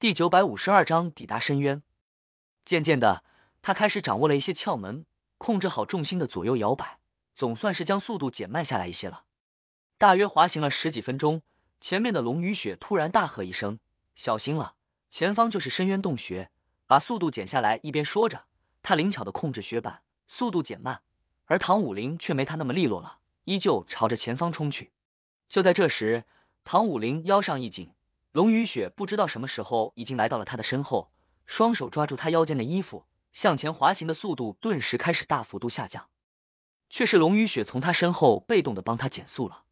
第九百五十二章抵达深渊。渐渐的，他开始掌握了一些窍门，控制好重心的左右摇摆，总算是将速度减慢下来一些了。大约滑行了十几分钟，前面的龙与雪突然大喝一声：“小心了，前方就是深渊洞穴，把速度减下来！”一边说着，他灵巧的控制雪板，速度减慢。而唐武林却没他那么利落了，依旧朝着前方冲去。就在这时，唐武林腰上一紧。龙雨雪不知道什么时候已经来到了他的身后，双手抓住他腰间的衣服，向前滑行的速度顿时开始大幅度下降。却是龙雨雪从他身后被动的帮他减速了。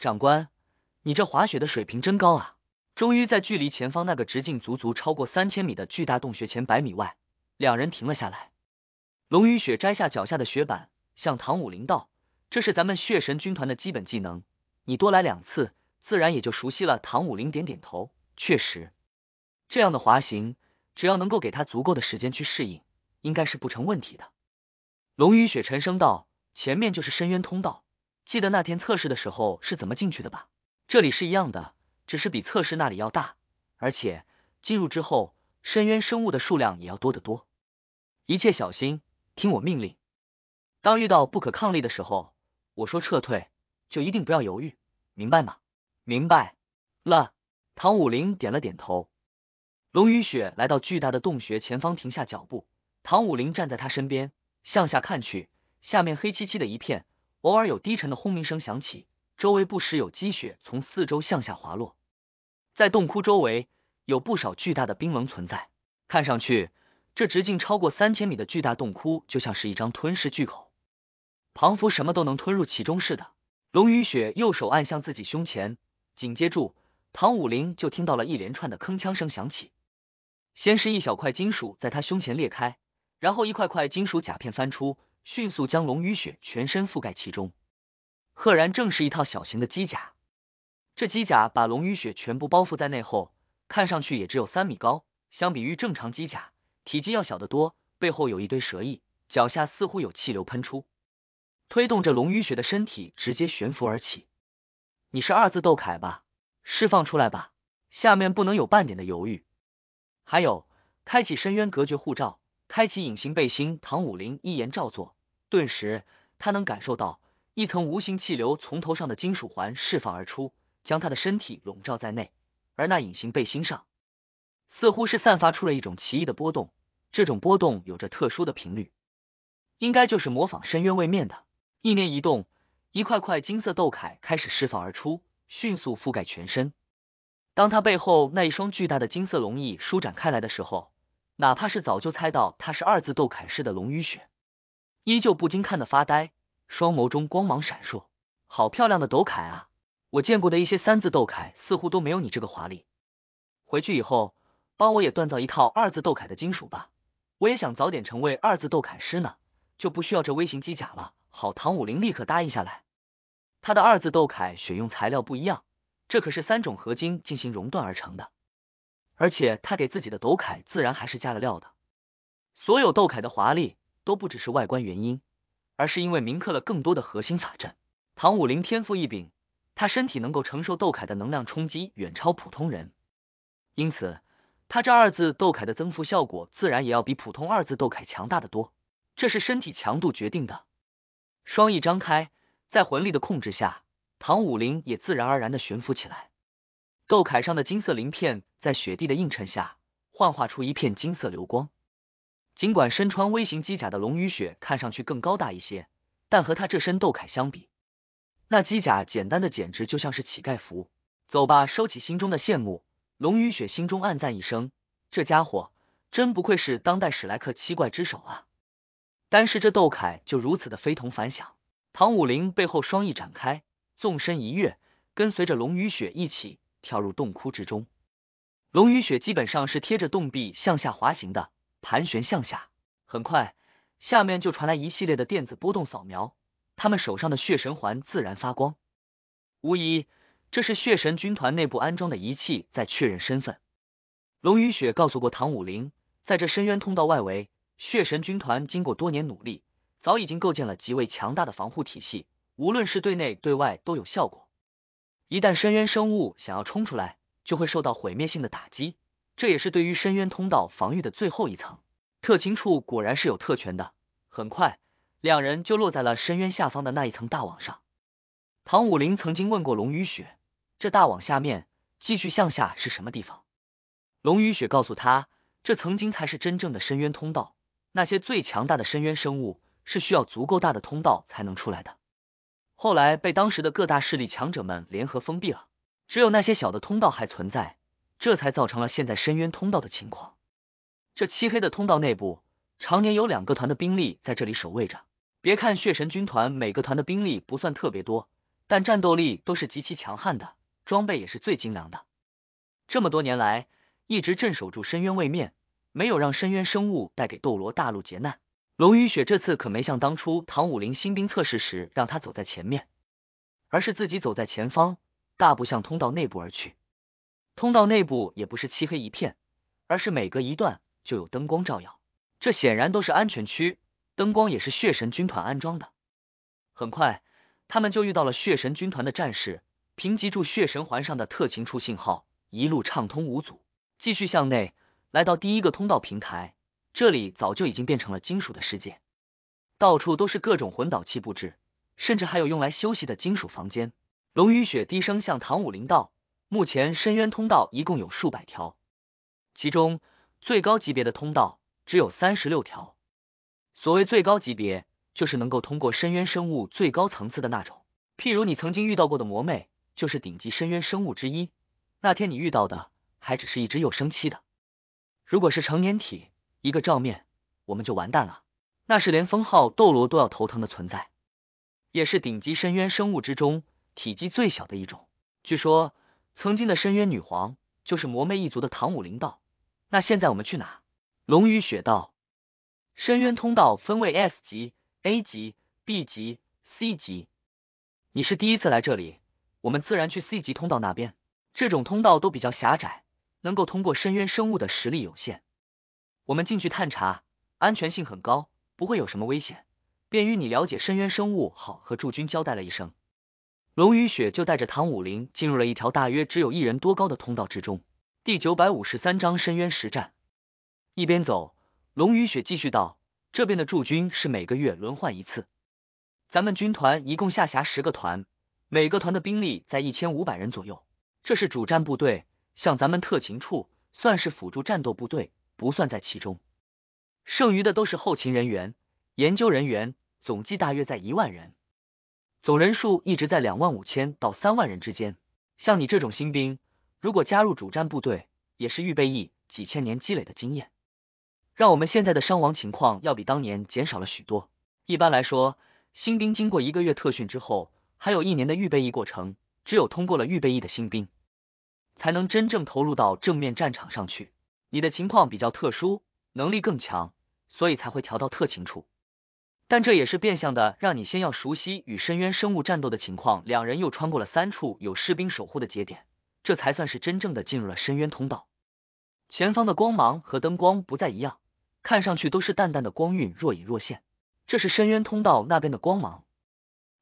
长官，你这滑雪的水平真高啊！终于在距离前方那个直径足足超过三千米的巨大洞穴前百米外，两人停了下来。龙雨雪摘下脚下的雪板，向唐武林道：“这是咱们血神军团的基本技能，你多来两次。”自然也就熟悉了。唐武林点点头，确实，这样的滑行，只要能够给他足够的时间去适应，应该是不成问题的。龙雨雪沉声道：“前面就是深渊通道，记得那天测试的时候是怎么进去的吧？这里是一样的，只是比测试那里要大，而且进入之后，深渊生物的数量也要多得多。一切小心，听我命令。当遇到不可抗力的时候，我说撤退，就一定不要犹豫，明白吗？”明白了，唐武林点了点头。龙雨雪来到巨大的洞穴前方停下脚步，唐武林站在他身边向下看去，下面黑漆漆的一片，偶尔有低沉的轰鸣声响起，周围不时有积雪从四周向下滑落。在洞窟周围有不少巨大的冰棱存在，看上去这直径超过三千米的巨大洞窟就像是一张吞噬巨口，仿佛什么都能吞入其中似的。龙雨雪右手按向自己胸前。紧接住，唐武林就听到了一连串的铿锵声响起。先是一小块金属在他胸前裂开，然后一块块金属甲片翻出，迅速将龙与雪全身覆盖其中。赫然正是一套小型的机甲。这机甲把龙与雪全部包覆在内后，看上去也只有三米高，相比于正常机甲，体积要小得多。背后有一堆蛇翼，脚下似乎有气流喷出，推动着龙与雪的身体直接悬浮而起。你是二字斗凯吧？释放出来吧！下面不能有半点的犹豫。还有，开启深渊隔绝护罩，开启隐形背心。唐武林一言照做，顿时他能感受到一层无形气流从头上的金属环释放而出，将他的身体笼罩在内。而那隐形背心上，似乎是散发出了一种奇异的波动，这种波动有着特殊的频率，应该就是模仿深渊位面的。一念一动。一块块金色斗铠开始释放而出，迅速覆盖全身。当他背后那一双巨大的金色龙翼舒展开来的时候，哪怕是早就猜到他是二字斗铠式的龙雨雪，依旧不禁看得发呆，双眸中光芒闪烁。好漂亮的斗铠啊！我见过的一些三字斗铠似乎都没有你这个华丽。回去以后，帮我也锻造一套二字斗铠的金属吧，我也想早点成为二字斗铠师呢，就不需要这微型机甲了。好，唐武林立刻答应下来。他的二字斗铠选用材料不一样，这可是三种合金进行熔断而成的，而且他给自己的斗铠自然还是加了料的。所有斗铠的华丽都不只是外观原因，而是因为铭刻了更多的核心法阵。唐武林天赋异禀，他身体能够承受斗铠的能量冲击远超普通人，因此他这二字斗铠的增幅效果自然也要比普通二字斗铠强大的多，这是身体强度决定的。双翼张开。在魂力的控制下，唐武林也自然而然的悬浮起来。斗铠上的金色鳞片在雪地的映衬下，幻化出一片金色流光。尽管身穿微型机甲的龙与雪看上去更高大一些，但和他这身斗铠相比，那机甲简单的简直就像是乞丐服。走吧，收起心中的羡慕。龙与雪心中暗赞一声：这家伙真不愧是当代史莱克七怪之首啊！单是这斗铠就如此的非同凡响。唐武林背后双翼展开，纵身一跃，跟随着龙雨雪一起跳入洞窟之中。龙雨雪基本上是贴着洞壁向下滑行的，盘旋向下。很快，下面就传来一系列的电子波动扫描，他们手上的血神环自然发光。无疑，这是血神军团内部安装的仪器在确认身份。龙雨雪告诉过唐武林，在这深渊通道外围，血神军团经过多年努力。早已经构建了极为强大的防护体系，无论是对内对外都有效果。一旦深渊生物想要冲出来，就会受到毁灭性的打击。这也是对于深渊通道防御的最后一层。特勤处果然是有特权的。很快，两人就落在了深渊下方的那一层大网上。唐武林曾经问过龙雨雪：“这大网下面继续向下是什么地方？”龙雨雪告诉他：“这曾经才是真正的深渊通道，那些最强大的深渊生物。”是需要足够大的通道才能出来的，后来被当时的各大势力强者们联合封闭了，只有那些小的通道还存在，这才造成了现在深渊通道的情况。这漆黑的通道内部，常年有两个团的兵力在这里守卫着。别看血神军团每个团的兵力不算特别多，但战斗力都是极其强悍的，装备也是最精良的。这么多年来，一直镇守住深渊位面，没有让深渊生物带给斗罗大陆劫难。龙雨雪这次可没像当初唐武林新兵测试时让他走在前面，而是自己走在前方，大步向通道内部而去。通道内部也不是漆黑一片，而是每隔一段就有灯光照耀，这显然都是安全区，灯光也是血神军团安装的。很快，他们就遇到了血神军团的战士，凭借住血神环上的特勤处信号，一路畅通无阻，继续向内来到第一个通道平台。这里早就已经变成了金属的世界，到处都是各种混导器布置，甚至还有用来休息的金属房间。龙雨雪低声向唐武林道：“目前深渊通道一共有数百条，其中最高级别的通道只有三十六条。所谓最高级别，就是能够通过深渊生物最高层次的那种。譬如你曾经遇到过的魔魅，就是顶级深渊生物之一。那天你遇到的还只是一只幼生期的，如果是成年体。”一个照面，我们就完蛋了。那是连封号斗罗都要头疼的存在，也是顶级深渊生物之中体积最小的一种。据说，曾经的深渊女皇就是魔魅一族的唐舞麟道。那现在我们去哪？龙与雪道，深渊通道分为 S 级、A 级、B 级、C 级。你是第一次来这里，我们自然去 C 级通道那边。这种通道都比较狭窄，能够通过深渊生物的实力有限。我们进去探查，安全性很高，不会有什么危险，便于你了解深渊生物。好，和驻军交代了一声，龙与雪就带着唐武林进入了一条大约只有一人多高的通道之中。第九百五十三章深渊实战。一边走，龙与雪继续道：“这边的驻军是每个月轮换一次，咱们军团一共下辖十个团，每个团的兵力在一千五百人左右，这是主战部队，像咱们特勤处算是辅助战斗部队。”不算在其中，剩余的都是后勤人员、研究人员，总计大约在一万人，总人数一直在两万五千到三万人之间。像你这种新兵，如果加入主战部队，也是预备役几千年积累的经验。让我们现在的伤亡情况要比当年减少了许多。一般来说，新兵经过一个月特训之后，还有一年的预备役过程，只有通过了预备役的新兵，才能真正投入到正面战场上去。你的情况比较特殊，能力更强，所以才会调到特勤处。但这也是变相的，让你先要熟悉与深渊生物战斗的情况。两人又穿过了三处有士兵守护的节点，这才算是真正的进入了深渊通道。前方的光芒和灯光不再一样，看上去都是淡淡的光晕，若隐若现。这是深渊通道那边的光芒。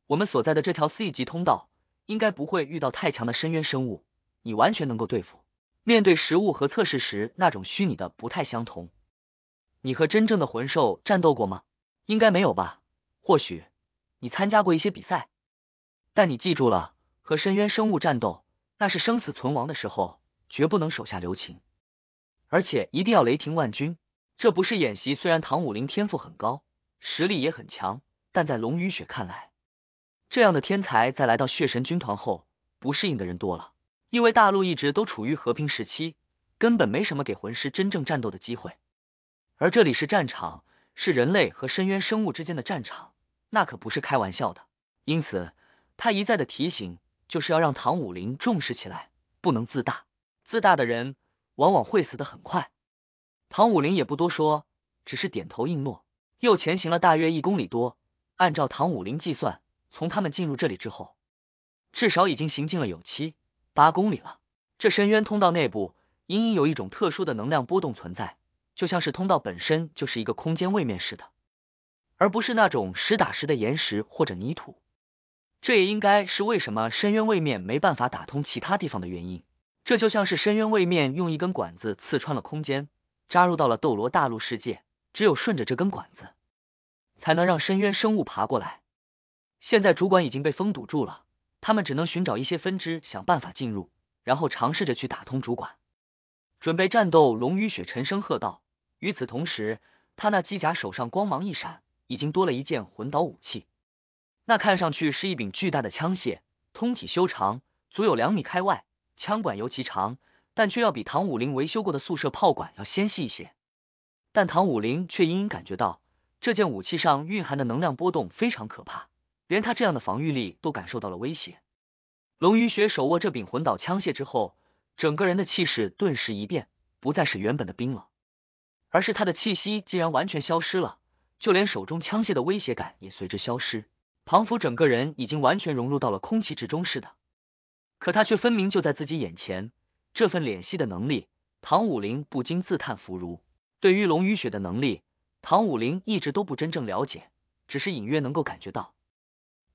我们所在的这条 C 级通道，应该不会遇到太强的深渊生物，你完全能够对付。面对实物和测试时，那种虚拟的不太相同。你和真正的魂兽战斗过吗？应该没有吧。或许你参加过一些比赛，但你记住了，和深渊生物战斗那是生死存亡的时候，绝不能手下留情，而且一定要雷霆万钧。这不是演习。虽然唐武林天赋很高，实力也很强，但在龙与雪看来，这样的天才在来到血神军团后，不适应的人多了。因为大陆一直都处于和平时期，根本没什么给魂师真正战斗的机会。而这里是战场，是人类和深渊生物之间的战场，那可不是开玩笑的。因此，他一再的提醒，就是要让唐武林重视起来，不能自大。自大的人往往会死得很快。唐武林也不多说，只是点头应诺，又前行了大约一公里多。按照唐武林计算，从他们进入这里之后，至少已经行进了有七。八公里了，这深渊通道内部隐隐有一种特殊的能量波动存在，就像是通道本身就是一个空间位面似的，而不是那种实打实的岩石或者泥土。这也应该是为什么深渊位面没办法打通其他地方的原因。这就像是深渊位面用一根管子刺穿了空间，扎入到了斗罗大陆世界，只有顺着这根管子，才能让深渊生物爬过来。现在主管已经被封堵住了。他们只能寻找一些分支，想办法进入，然后尝试着去打通主管，准备战斗。龙与雪沉声喝道。与此同时，他那机甲手上光芒一闪，已经多了一件魂导武器。那看上去是一柄巨大的枪械，通体修长，足有两米开外，枪管尤其长，但却要比唐武林维修过的宿舍炮管要纤细一些。但唐武林却隐隐感觉到，这件武器上蕴含的能量波动非常可怕。连他这样的防御力都感受到了威胁。龙与雪手握这柄魂导枪械之后，整个人的气势顿时一变，不再是原本的冰冷，而是他的气息竟然完全消失了，就连手中枪械的威胁感也随之消失。庞福整个人已经完全融入到了空气之中似的，可他却分明就在自己眼前。这份脸息的能力，唐武林不禁自叹弗如。对于龙与雪的能力，唐武林一直都不真正了解，只是隐约能够感觉到。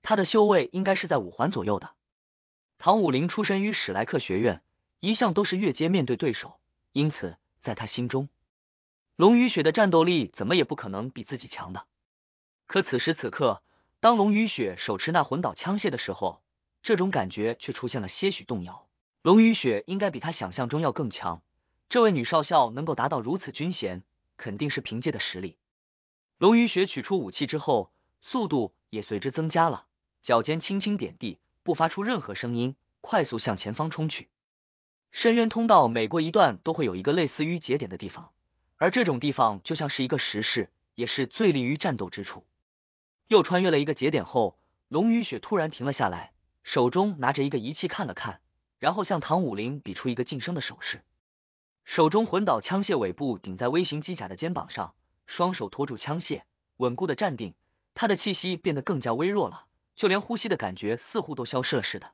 他的修为应该是在五环左右的。唐武林出身于史莱克学院，一向都是越阶面对对手，因此在他心中，龙与雪的战斗力怎么也不可能比自己强的。可此时此刻，当龙与雪手持那魂导枪械的时候，这种感觉却出现了些许动摇。龙与雪应该比他想象中要更强。这位女少校能够达到如此军衔，肯定是凭借的实力。龙与雪取出武器之后，速度也随之增加了。脚尖轻轻点地，不发出任何声音，快速向前方冲去。深渊通道每过一段都会有一个类似于节点的地方，而这种地方就像是一个石室，也是最利于战斗之处。又穿越了一个节点后，龙雨雪突然停了下来，手中拿着一个仪器看了看，然后向唐武林比出一个晋升的手势。手中魂导枪械尾部顶在微型机甲的肩膀上，双手托住枪械，稳固的站定。他的气息变得更加微弱了。就连呼吸的感觉似乎都消失了似的，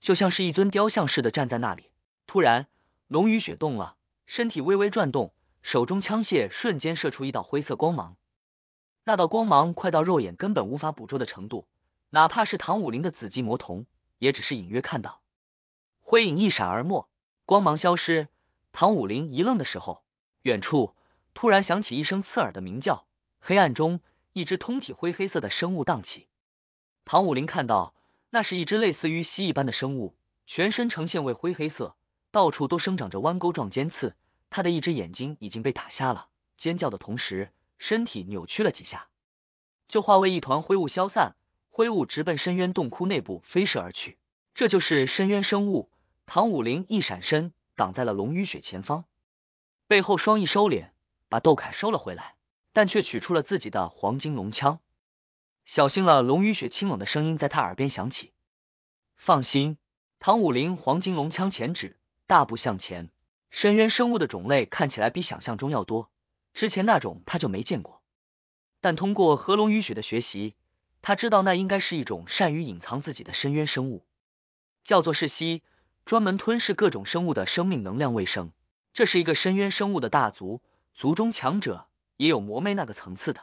就像是一尊雕像似的站在那里。突然，龙雨雪动了，身体微微转动，手中枪械瞬间射出一道灰色光芒。那道光芒快到肉眼根本无法捕捉的程度，哪怕是唐武林的紫极魔瞳，也只是隐约看到。灰影一闪而没，光芒消失。唐武林一愣的时候，远处突然响起一声刺耳的鸣叫，黑暗中一只通体灰黑色的生物荡起。唐武林看到，那是一只类似于蜥蜴般的生物，全身呈现为灰黑色，到处都生长着弯钩状尖刺。他的一只眼睛已经被打瞎了，尖叫的同时，身体扭曲了几下，就化为一团灰雾消散。灰雾直奔深渊洞窟内部飞射而去。这就是深渊生物。唐武林一闪身，挡在了龙雨雪前方，背后双翼收敛，把斗铠收了回来，但却取出了自己的黄金龙枪。小心了！龙雨雪清冷的声音在他耳边响起。放心，唐武林黄金龙枪前指，大步向前。深渊生物的种类看起来比想象中要多，之前那种他就没见过。但通过和龙雨雪的学习，他知道那应该是一种善于隐藏自己的深渊生物，叫做噬蜥，专门吞噬各种生物的生命能量卫生。这是一个深渊生物的大族，族中强者也有魔魅那个层次的。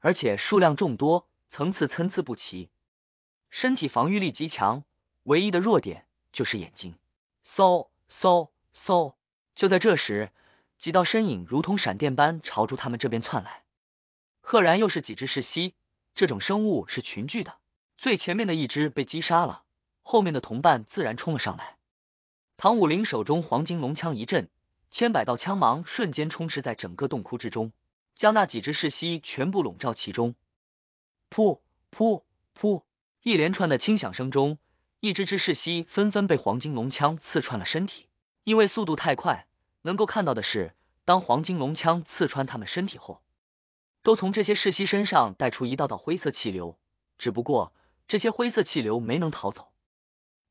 而且数量众多，层次参差不齐，身体防御力极强，唯一的弱点就是眼睛。嗖嗖嗖！就在这时，几道身影如同闪电般朝住他们这边窜来，赫然又是几只噬蜥。这种生物是群聚的，最前面的一只被击杀了，后面的同伴自然冲了上来。唐武林手中黄金龙枪一震，千百道枪芒瞬间充斥在整个洞窟之中。将那几只噬蜥全部笼罩其中，噗噗噗！一连串的轻响声中，一只只噬蜥纷纷被黄金龙枪刺穿了身体。因为速度太快，能够看到的是，当黄金龙枪刺穿他们身体后，都从这些噬息身上带出一道道灰色气流。只不过这些灰色气流没能逃走，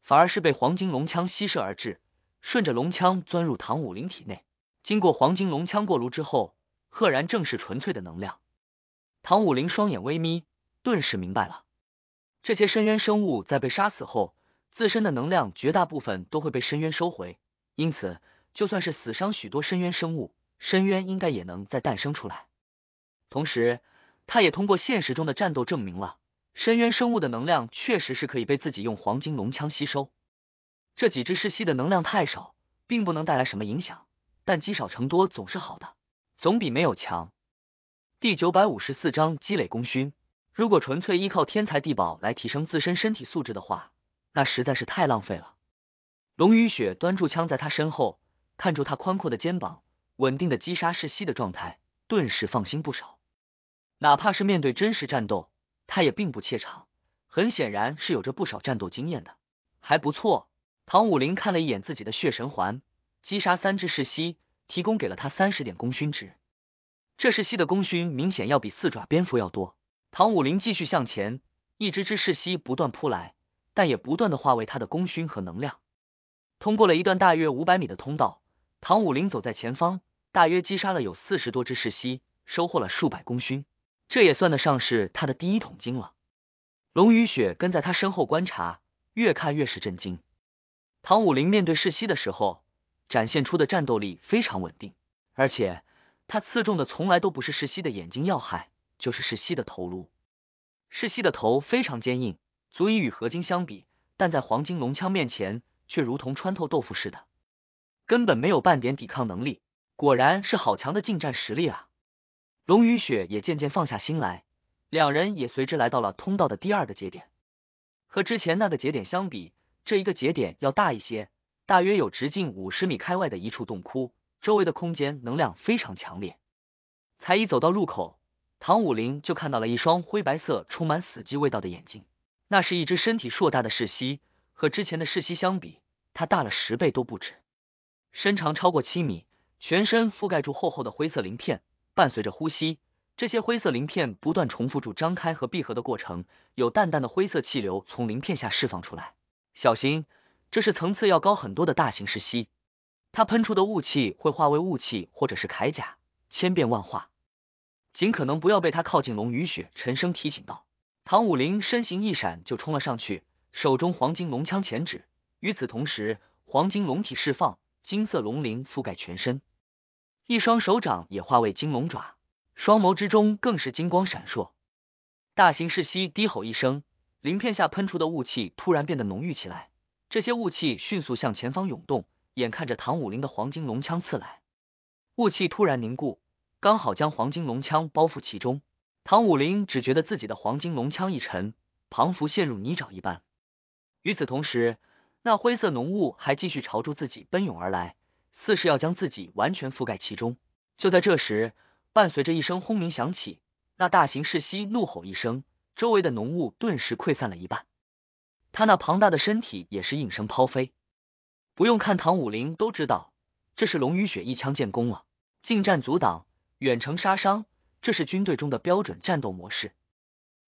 反而是被黄金龙枪吸射而至，顺着龙枪钻入唐武林体内。经过黄金龙枪过炉之后。赫然正是纯粹的能量。唐武林双眼微眯，顿时明白了：这些深渊生物在被杀死后，自身的能量绝大部分都会被深渊收回。因此，就算是死伤许多深渊生物，深渊应该也能再诞生出来。同时，他也通过现实中的战斗证明了，深渊生物的能量确实是可以被自己用黄金龙枪吸收。这几只噬吸的能量太少，并不能带来什么影响，但积少成多总是好的。总比没有强。第九百五十四章积累功勋。如果纯粹依靠天才地宝来提升自身身体素质的话，那实在是太浪费了。龙雨雪端住枪，在他身后，看住他宽阔的肩膀，稳定的击杀世吸的状态，顿时放心不少。哪怕是面对真实战斗，他也并不怯场，很显然是有着不少战斗经验的，还不错。唐武林看了一眼自己的血神环，击杀三只世吸。提供给了他三十点功勋值，这是蜥的功勋明显要比四爪蝙蝠要多。唐武林继续向前，一只只噬蜥不断扑来，但也不断的化为他的功勋和能量。通过了一段大约五百米的通道，唐武林走在前方，大约击杀了有四十多只噬蜥，收获了数百功勋，这也算得上是他的第一桶金了。龙雨雪跟在他身后观察，越看越是震惊。唐武林面对噬息的时候。展现出的战斗力非常稳定，而且他刺中的从来都不是世熙的眼睛要害，就是世熙的头颅。世熙的头非常坚硬，足以与合金相比，但在黄金龙枪面前，却如同穿透豆腐似的，根本没有半点抵抗能力。果然是好强的近战实力啊！龙与雪也渐渐放下心来，两人也随之来到了通道的第二个节点。和之前那个节点相比，这一个节点要大一些。大约有直径五十米开外的一处洞窟，周围的空间能量非常强烈。才一走到入口，唐武林就看到了一双灰白色、充满死寂味道的眼睛。那是一只身体硕大的噬蜥，和之前的噬蜥相比，它大了十倍都不止，身长超过七米，全身覆盖住厚厚的灰色鳞片。伴随着呼吸，这些灰色鳞片不断重复住张开和闭合的过程，有淡淡的灰色气流从鳞片下释放出来。小心！这是层次要高很多的大型噬蜥，它喷出的雾气会化为雾气或者是铠甲，千变万化，尽可能不要被它靠近。龙雨雪沉声提醒道。唐武林身形一闪就冲了上去，手中黄金龙枪前指，与此同时，黄金龙体释放金色龙鳞覆盖全身，一双手掌也化为金龙爪，双眸之中更是金光闪烁。大型噬蜥低吼一声，鳞片下喷出的雾气突然变得浓郁起来。这些雾气迅速向前方涌动，眼看着唐武林的黄金龙枪刺来，雾气突然凝固，刚好将黄金龙枪包覆其中。唐武林只觉得自己的黄金龙枪一沉，彷佛陷入泥沼一般。与此同时，那灰色浓雾还继续朝住自己奔涌而来，似是要将自己完全覆盖其中。就在这时，伴随着一声轰鸣响起，那大型噬息怒吼一声，周围的浓雾顿时溃散了一半。他那庞大的身体也是应声抛飞，不用看唐武林都知道，这是龙与雪一枪建功了。近战阻挡，远程杀伤，这是军队中的标准战斗模式。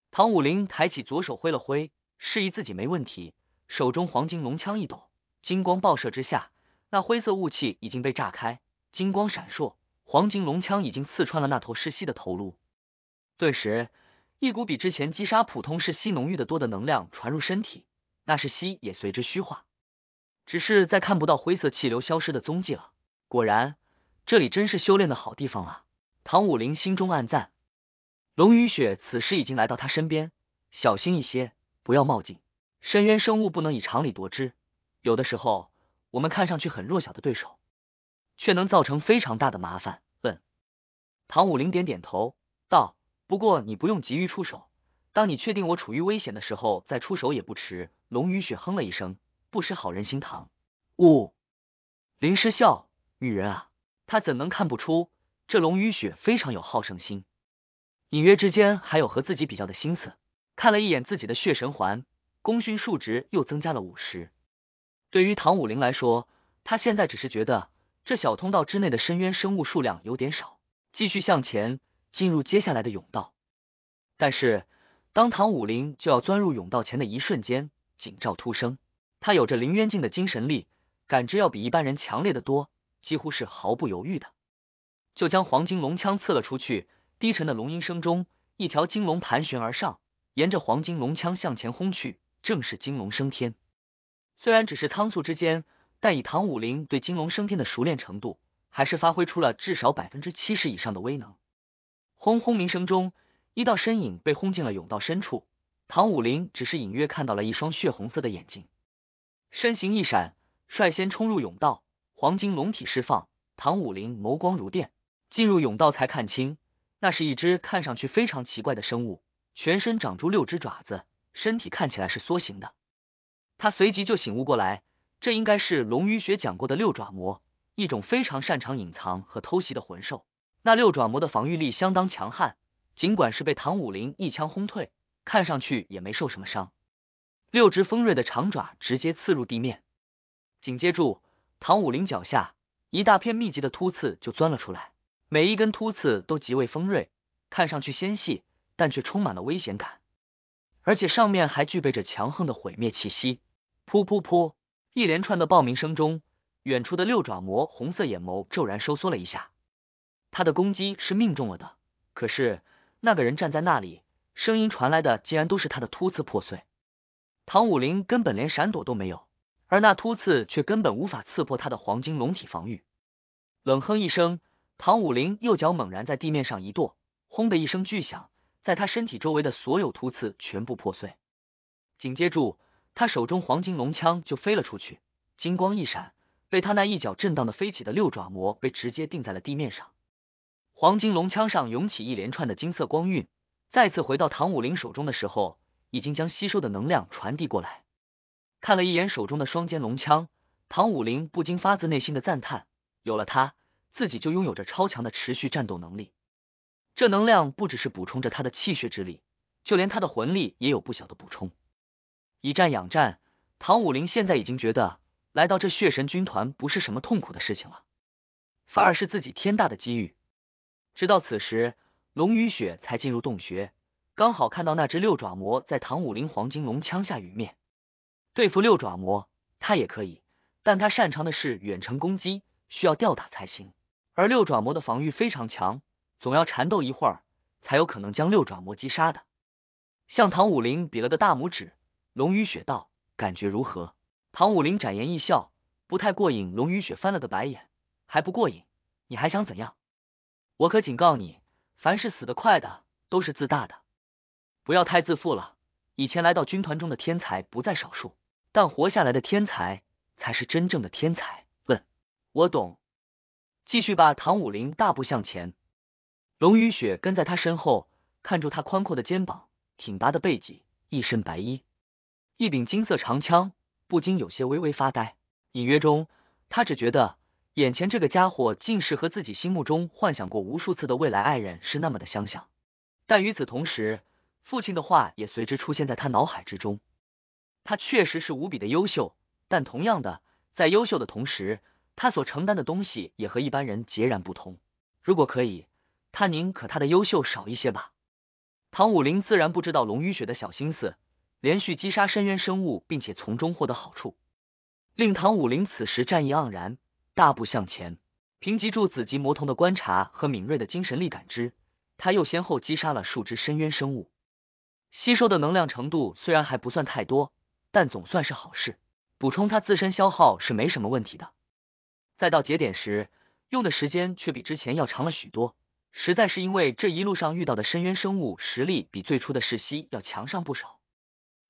唐武林抬起左手挥了挥，示意自己没问题。手中黄金龙枪一抖，金光爆射之下，那灰色雾气已经被炸开。金光闪烁，黄金龙枪已经刺穿了那头噬蜥的头颅。顿时，一股比之前击杀普通噬蜥浓郁的多的能量传入身体。那是息也随之虚化，只是再看不到灰色气流消失的踪迹了。果然，这里真是修炼的好地方啊！唐武林心中暗赞。龙雨雪此时已经来到他身边，小心一些，不要冒进。深渊生物不能以常理度之，有的时候，我们看上去很弱小的对手，却能造成非常大的麻烦。嗯，唐武林点点头，道：“不过你不用急于出手。”当你确定我处于危险的时候，再出手也不迟。龙雨雪哼了一声，不识好人心肠。五林师笑，女人啊，他怎能看不出这龙雨雪非常有好胜心，隐约之间还有和自己比较的心思。看了一眼自己的血神环，功勋数值又增加了五十。对于唐武林来说，他现在只是觉得这小通道之内的深渊生物数量有点少，继续向前进入接下来的甬道，但是。当唐武林就要钻入甬道前的一瞬间，警兆突生。他有着凌渊境的精神力，感知要比一般人强烈的多，几乎是毫不犹豫的，就将黄金龙枪刺了出去。低沉的龙吟声中，一条金龙盘旋而上，沿着黄金龙枪向前轰去，正是金龙升天。虽然只是仓促之间，但以唐武林对金龙升天的熟练程度，还是发挥出了至少百分之七十以上的威能。轰轰鸣声中。一道身影被轰进了甬道深处，唐武林只是隐约看到了一双血红色的眼睛，身形一闪，率先冲入甬道。黄金龙体释放，唐武林眸光如电。进入甬道才看清，那是一只看上去非常奇怪的生物，全身长出六只爪子，身体看起来是梭形的。他随即就醒悟过来，这应该是龙鱼雪讲过的六爪魔，一种非常擅长隐藏和偷袭的魂兽。那六爪魔的防御力相当强悍。尽管是被唐武林一枪轰退，看上去也没受什么伤。六只锋锐的长爪直接刺入地面，紧接住唐武林脚下一大片密集的突刺就钻了出来。每一根突刺都极为锋锐，看上去纤细，但却充满了危险感，而且上面还具备着强横的毁灭气息。噗噗噗！一连串的爆鸣声中，远处的六爪魔红色眼眸骤然收缩了一下，他的攻击是命中了的，可是。那个人站在那里，声音传来的竟然都是他的突刺破碎。唐武林根本连闪躲都没有，而那突刺却根本无法刺破他的黄金龙体防御。冷哼一声，唐武林右脚猛然在地面上一跺，轰的一声巨响，在他身体周围的所有突刺全部破碎。紧接着，他手中黄金龙枪就飞了出去，金光一闪，被他那一脚震荡的飞起的六爪魔被直接钉在了地面上。黄金龙枪上涌起一连串的金色光晕，再次回到唐武林手中的时候，已经将吸收的能量传递过来。看了一眼手中的双尖龙枪，唐武林不禁发自内心的赞叹：有了它，自己就拥有着超强的持续战斗能力。这能量不只是补充着他的气血之力，就连他的魂力也有不小的补充。以战养战，唐武林现在已经觉得来到这血神军团不是什么痛苦的事情了，反而是自己天大的机遇。直到此时，龙雨雪才进入洞穴，刚好看到那只六爪魔在唐武林黄金龙枪下陨灭。对付六爪魔，他也可以，但他擅长的是远程攻击，需要吊打才行。而六爪魔的防御非常强，总要缠斗一会儿，才有可能将六爪魔击杀的。向唐武林比了个大拇指，龙雨雪道：“感觉如何？”唐武林展颜一笑：“不太过瘾。”龙雨雪翻了个白眼：“还不过瘾？你还想怎样？”我可警告你，凡是死得快的都是自大的，不要太自负了。以前来到军团中的天才不在少数，但活下来的天才才是真正的天才。问，我懂。继续吧，唐武林大步向前，龙雨雪跟在他身后，看住他宽阔的肩膀、挺拔的背脊，一身白衣，一柄金色长枪，不禁有些微微发呆。隐约中，他只觉得。眼前这个家伙竟是和自己心目中幻想过无数次的未来爱人是那么的相像，但与此同时，父亲的话也随之出现在他脑海之中。他确实是无比的优秀，但同样的，在优秀的同时，他所承担的东西也和一般人截然不同。如果可以，他宁可他的优秀少一些吧。唐武林自然不知道龙与雪的小心思，连续击杀深渊生物并且从中获得好处，令唐武林此时战意盎然。大步向前，凭借住紫极魔童的观察和敏锐的精神力感知，他又先后击杀了数只深渊生物，吸收的能量程度虽然还不算太多，但总算是好事，补充他自身消耗是没什么问题的。再到节点时，用的时间却比之前要长了许多，实在是因为这一路上遇到的深渊生物实力比最初的世袭要强上不少。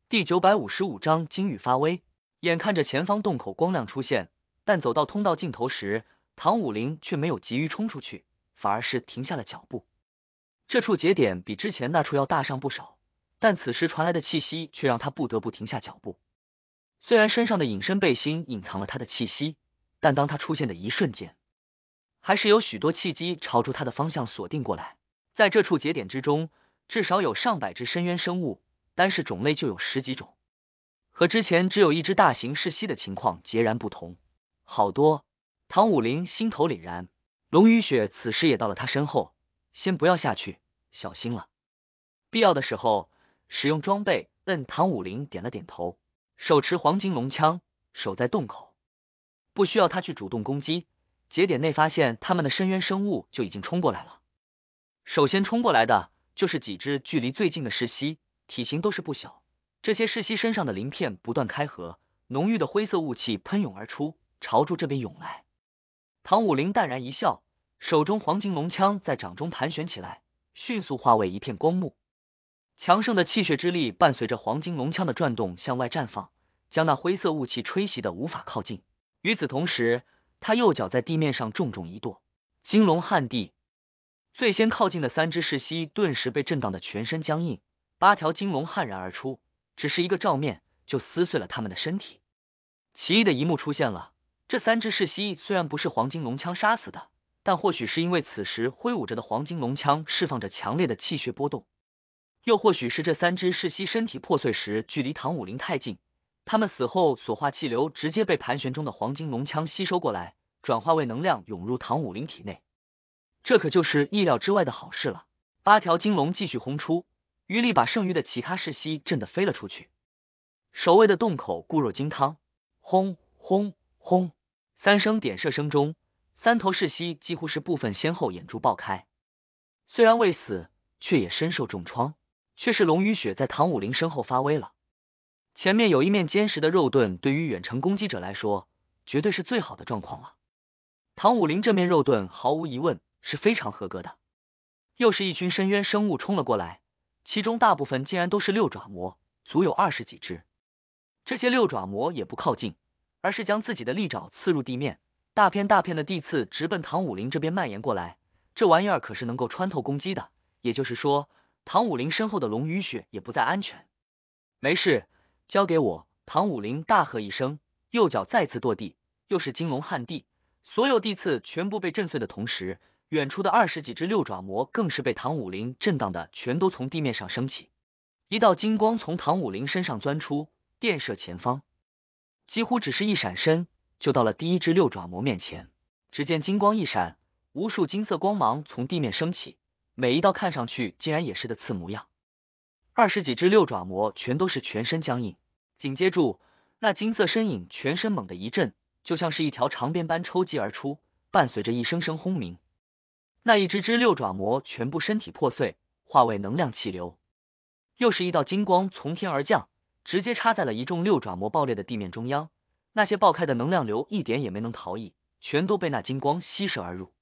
第九百五十五章金羽发威，眼看着前方洞口光亮出现。但走到通道尽头时，唐武林却没有急于冲出去，反而是停下了脚步。这处节点比之前那处要大上不少，但此时传来的气息却让他不得不停下脚步。虽然身上的隐身背心隐藏了他的气息，但当他出现的一瞬间，还是有许多契机朝住他的方向锁定过来。在这处节点之中，至少有上百只深渊生物，单是种类就有十几种，和之前只有一只大型噬吸的情况截然不同。好多，唐武林心头凛然。龙雨雪此时也到了他身后，先不要下去，小心了。必要的时候使用装备。嗯，唐武林点了点头，手持黄金龙枪，守在洞口。不需要他去主动攻击，节点内发现他们的深渊生物就已经冲过来了。首先冲过来的就是几只距离最近的噬蜥，体型都是不小。这些噬蜥身上的鳞片不断开合，浓郁的灰色雾气喷涌而出。朝住这边涌来，唐武林淡然一笑，手中黄金龙枪在掌中盘旋起来，迅速化为一片光幕。强盛的气血之力伴随着黄金龙枪的转动向外绽放，将那灰色雾气吹袭的无法靠近。与此同时，他右脚在地面上重重一跺，金龙撼地。最先靠近的三只噬蜥顿时被震荡的全身僵硬，八条金龙悍然而出，只是一个照面就撕碎了他们的身体。奇异的一幕出现了。这三只噬蜥虽然不是黄金龙枪杀死的，但或许是因为此时挥舞着的黄金龙枪释放着强烈的气血波动，又或许是这三只噬蜥身体破碎时距离唐武林太近，他们死后所化气流直接被盘旋中的黄金龙枪吸收过来，转化为能量涌入唐武林体内。这可就是意料之外的好事了。八条金龙继续轰出，余力把剩余的其他噬蜥震得飞了出去。守卫的洞口固若金汤，轰轰轰！三声点射声中，三头噬蜥几乎是部分先后眼珠爆开，虽然未死，却也身受重创。却是龙与雪在唐武林身后发威了。前面有一面坚实的肉盾，对于远程攻击者来说，绝对是最好的状况了。唐武林这面肉盾毫无疑问是非常合格的。又是一群深渊生物冲了过来，其中大部分竟然都是六爪魔，足有二十几只。这些六爪魔也不靠近。而是将自己的利爪刺入地面，大片大片的地刺直奔唐武林这边蔓延过来。这玩意儿可是能够穿透攻击的，也就是说，唐武林身后的龙雨雪也不再安全。没事，交给我！唐武林大喝一声，右脚再次跺地，又是金龙撼地，所有地刺全部被震碎的同时，远处的二十几只六爪魔更是被唐武林震荡的全都从地面上升起。一道金光从唐武林身上钻出，电射前方。几乎只是一闪身，就到了第一只六爪魔面前。只见金光一闪，无数金色光芒从地面升起，每一道看上去竟然也是的刺模样。二十几只六爪魔全都是全身僵硬。紧接住，那金色身影全身猛地一震，就像是一条长鞭般抽击而出，伴随着一声声轰鸣，那一只只六爪魔全部身体破碎，化为能量气流。又是一道金光从天而降。直接插在了一众六爪魔爆裂的地面中央，那些爆开的能量流一点也没能逃逸，全都被那金光吸射而入。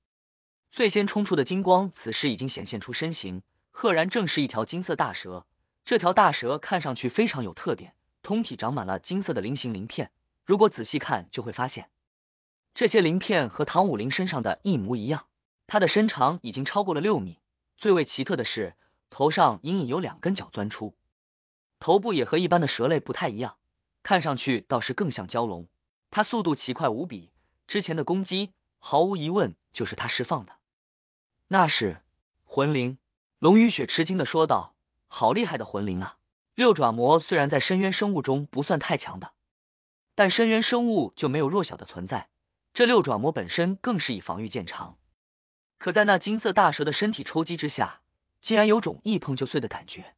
最先冲出的金光，此时已经显现出身形，赫然正是一条金色大蛇。这条大蛇看上去非常有特点，通体长满了金色的菱形鳞片。如果仔细看，就会发现这些鳞片和唐武林身上的一模一样。它的身长已经超过了六米，最为奇特的是，头上隐隐有两根角钻出。头部也和一般的蛇类不太一样，看上去倒是更像蛟龙。它速度奇快无比，之前的攻击毫无疑问就是它释放的。那是魂灵龙雨雪吃惊的说道：“好厉害的魂灵啊！”六爪魔虽然在深渊生物中不算太强的，但深渊生物就没有弱小的存在。这六爪魔本身更是以防御见长，可在那金色大蛇的身体抽击之下，竟然有种一碰就碎的感觉。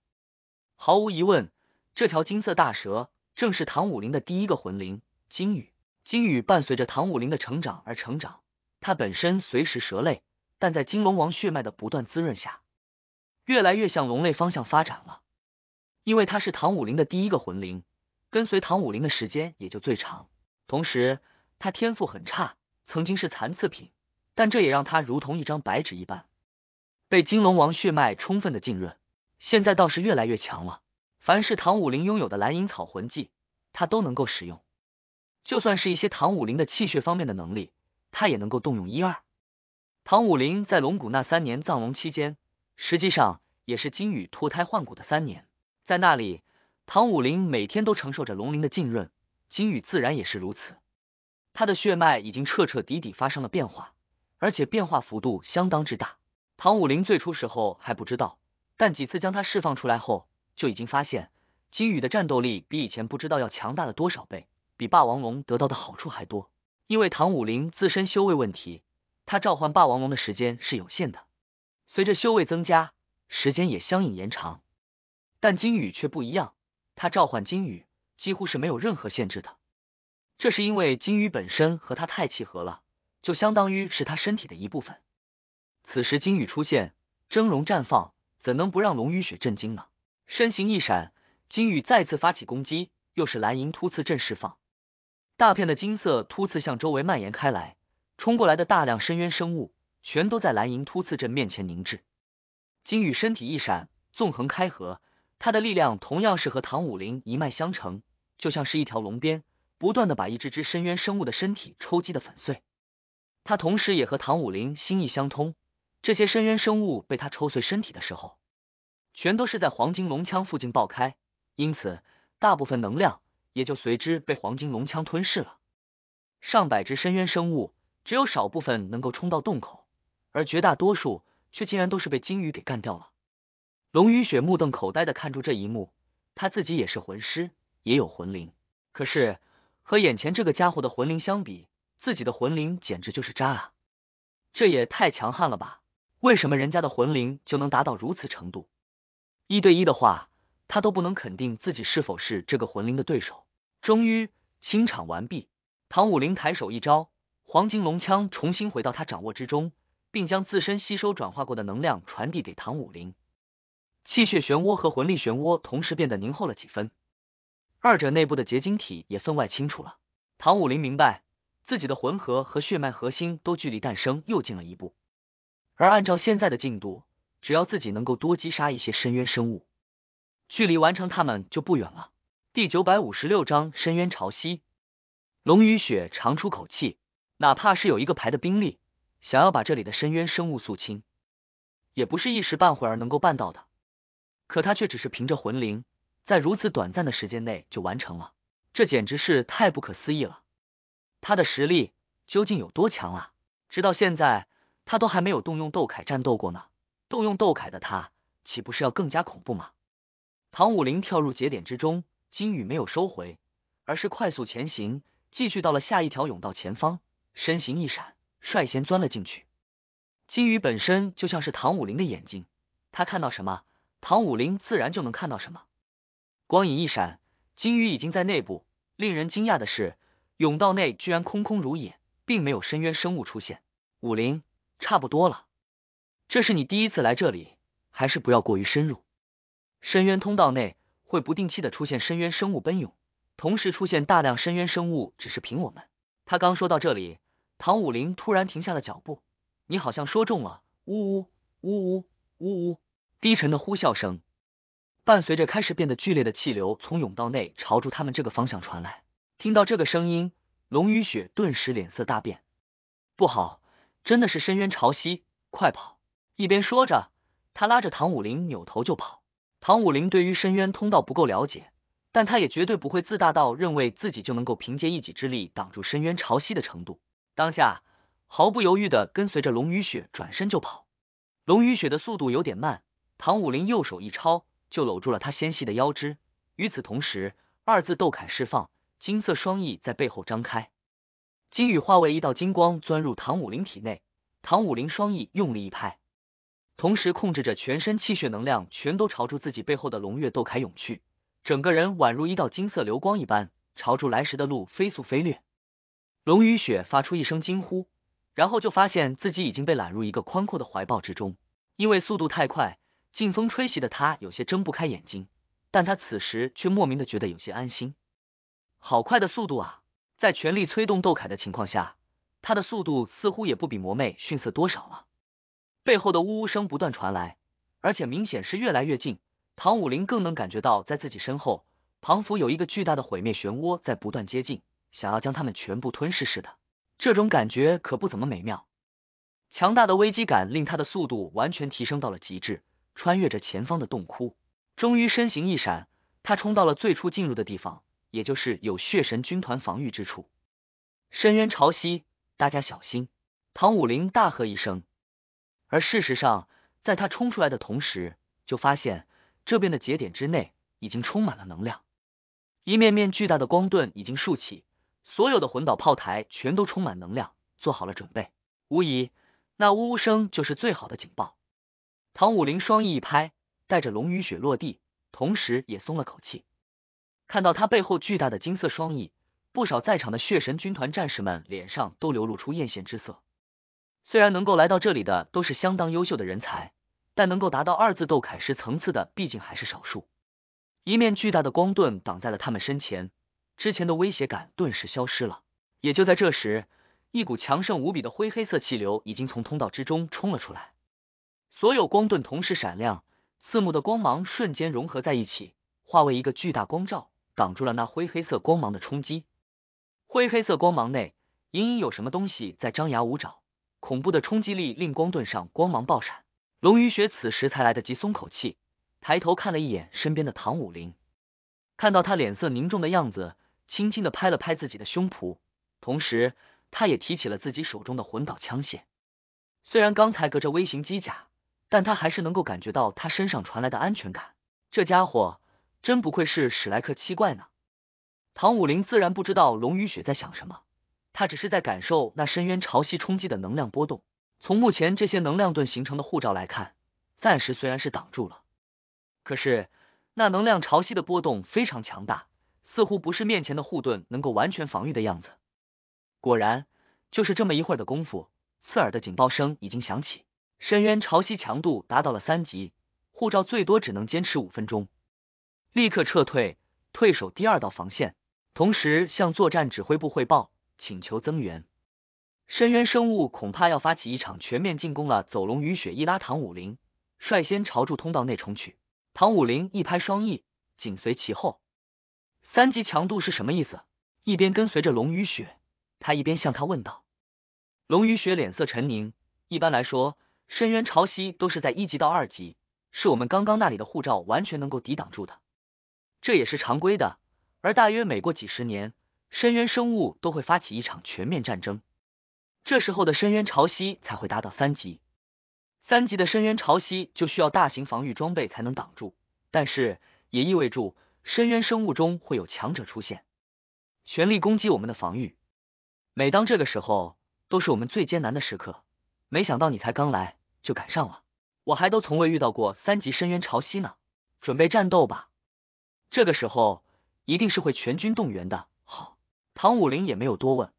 毫无疑问，这条金色大蛇正是唐武林的第一个魂灵——金羽。金羽伴随着唐武林的成长而成长，它本身虽是蛇类，但在金龙王血脉的不断滋润下，越来越向龙类方向发展了。因为它是唐武林的第一个魂灵，跟随唐武林的时间也就最长。同时，它天赋很差，曾经是残次品，但这也让它如同一张白纸一般，被金龙王血脉充分的浸润。现在倒是越来越强了。凡是唐武林拥有的蓝银草魂技，他都能够使用。就算是一些唐武林的气血方面的能力，他也能够动用一二。唐武林在龙骨那三年藏龙期间，实际上也是金羽脱胎换骨的三年。在那里，唐武林每天都承受着龙鳞的浸润，金羽自然也是如此。他的血脉已经彻彻底底发生了变化，而且变化幅度相当之大。唐武林最初时候还不知道。但几次将它释放出来后，就已经发现金羽的战斗力比以前不知道要强大了多少倍，比霸王龙得到的好处还多。因为唐武林自身修为问题，他召唤霸王龙的时间是有限的，随着修为增加，时间也相应延长。但金羽却不一样，他召唤金羽几乎是没有任何限制的，这是因为金羽本身和他太契合了，就相当于是他身体的一部分。此时，金羽出现，峥嵘绽放。怎能不让龙雨雪震惊呢？身形一闪，金羽再次发起攻击，又是蓝银突刺阵释放，大片的金色突刺向周围蔓延开来，冲过来的大量深渊生物全都在蓝银突刺阵面前凝滞。金羽身体一闪，纵横开合，他的力量同样是和唐武林一脉相承，就像是一条龙鞭，不断的把一只只深渊生物的身体抽击的粉碎。他同时也和唐武林心意相通。这些深渊生物被他抽碎身体的时候，全都是在黄金龙枪附近爆开，因此大部分能量也就随之被黄金龙枪吞噬了。上百只深渊生物，只有少部分能够冲到洞口，而绝大多数却竟然都是被鲸鱼给干掉了。龙与雪目瞪口呆的看住这一幕，他自己也是魂师，也有魂灵，可是和眼前这个家伙的魂灵相比，自己的魂灵简直就是渣啊！这也太强悍了吧！为什么人家的魂灵就能达到如此程度？一对一的话，他都不能肯定自己是否是这个魂灵的对手。终于清场完毕，唐武林抬手一招，黄金龙枪重新回到他掌握之中，并将自身吸收转化过的能量传递给唐武林。气血漩涡和魂力漩涡同时变得凝厚了几分，二者内部的结晶体也分外清楚了。唐武林明白，自己的魂核和血脉核心都距离诞生又近了一步。而按照现在的进度，只要自己能够多击杀一些深渊生物，距离完成他们就不远了。第九百五十六章：深渊潮汐。龙与雪长出口气，哪怕是有一个排的兵力，想要把这里的深渊生物肃清，也不是一时半会儿能够办到的。可他却只是凭着魂灵，在如此短暂的时间内就完成了，这简直是太不可思议了！他的实力究竟有多强啊？直到现在。他都还没有动用斗铠战斗过呢，动用斗铠的他岂不是要更加恐怖吗？唐武林跳入节点之中，金鱼没有收回，而是快速前行，继续到了下一条甬道前方，身形一闪，率先钻了进去。金鱼本身就像是唐武林的眼睛，他看到什么，唐武林自然就能看到什么。光影一闪，金鱼已经在内部。令人惊讶的是，甬道内居然空空如也，并没有深渊生物出现。武林。差不多了，这是你第一次来这里，还是不要过于深入。深渊通道内会不定期的出现深渊生物奔涌，同时出现大量深渊生物，只是凭我们。他刚说到这里，唐武林突然停下了脚步。你好像说中了，呜呜呜呜呜呜，低沉的呼啸声伴随着开始变得剧烈的气流从甬道内朝住他们这个方向传来。听到这个声音，龙雨雪顿时脸色大变，不好。真的是深渊潮汐，快跑！一边说着，他拉着唐武林扭头就跑。唐武林对于深渊通道不够了解，但他也绝对不会自大到认为自己就能够凭借一己之力挡住深渊潮汐的程度。当下毫不犹豫的跟随着龙雨雪转身就跑。龙雨雪的速度有点慢，唐武林右手一抄就搂住了他纤细的腰肢，与此同时，二字斗铠释放，金色双翼在背后张开。金羽化为一道金光，钻入唐武林体内。唐武林双翼用力一拍，同时控制着全身气血能量，全都朝住自己背后的龙月斗铠涌去。整个人宛如一道金色流光一般，朝住来时的路飞速飞掠。龙雨雪发出一声惊呼，然后就发现自己已经被揽入一个宽阔的怀抱之中。因为速度太快，劲风吹袭的他有些睁不开眼睛，但他此时却莫名的觉得有些安心。好快的速度啊！在全力催动斗铠的情况下，他的速度似乎也不比魔妹逊色多少了。背后的呜呜声不断传来，而且明显是越来越近。唐武林更能感觉到，在自己身后，庞福有一个巨大的毁灭漩涡在不断接近，想要将他们全部吞噬似的。这种感觉可不怎么美妙。强大的危机感令他的速度完全提升到了极致，穿越着前方的洞窟，终于身形一闪，他冲到了最初进入的地方。也就是有血神军团防御之处，深渊潮汐，大家小心！唐武林大喝一声，而事实上，在他冲出来的同时，就发现这边的节点之内已经充满了能量，一面面巨大的光盾已经竖起，所有的魂岛炮台全都充满能量，做好了准备。无疑，那呜呜声就是最好的警报。唐武林双翼一拍，带着龙与雪落地，同时也松了口气。看到他背后巨大的金色双翼，不少在场的血神军团战士们脸上都流露出艳羡之色。虽然能够来到这里的都是相当优秀的人才，但能够达到二字斗铠师层次的毕竟还是少数。一面巨大的光盾挡在了他们身前，之前的威胁感顿时消失了。也就在这时，一股强盛无比的灰黑色气流已经从通道之中冲了出来。所有光盾同时闪亮，刺目的光芒瞬间融合在一起，化为一个巨大光罩。挡住了那灰黑色光芒的冲击，灰黑色光芒内隐隐有什么东西在张牙舞爪，恐怖的冲击力令光盾上光芒爆闪。龙鱼雪此时才来得及松口气，抬头看了一眼身边的唐武林，看到他脸色凝重的样子，轻轻的拍了拍自己的胸脯，同时他也提起了自己手中的魂导枪械。虽然刚才隔着微型机甲，但他还是能够感觉到他身上传来的安全感。这家伙。真不愧是史莱克七怪呢！唐武林自然不知道龙与雪在想什么，他只是在感受那深渊潮汐冲击的能量波动。从目前这些能量盾形成的护罩来看，暂时虽然是挡住了，可是那能量潮汐的波动非常强大，似乎不是面前的护盾能够完全防御的样子。果然，就是这么一会儿的功夫，刺耳的警报声已经响起，深渊潮汐强度达到了三级，护罩最多只能坚持五分钟。立刻撤退，退守第二道防线，同时向作战指挥部汇报，请求增援。深渊生物恐怕要发起一场全面进攻了。走龙与雪一拉唐武林率先朝住通道内冲去，唐武林一拍双翼，紧随其后。三级强度是什么意思？一边跟随着龙与雪，他一边向他问道。龙与雪脸色沉凝。一般来说，深渊潮汐都是在一级到二级，是我们刚刚那里的护照完全能够抵挡住的。这也是常规的，而大约每过几十年，深渊生物都会发起一场全面战争，这时候的深渊潮汐才会达到三级。三级的深渊潮汐就需要大型防御装备才能挡住，但是也意味着深渊生物中会有强者出现，全力攻击我们的防御。每当这个时候，都是我们最艰难的时刻。没想到你才刚来就赶上了，我还都从未遇到过三级深渊潮汐呢。准备战斗吧。这个时候一定是会全军动员的。好，唐武林也没有多问。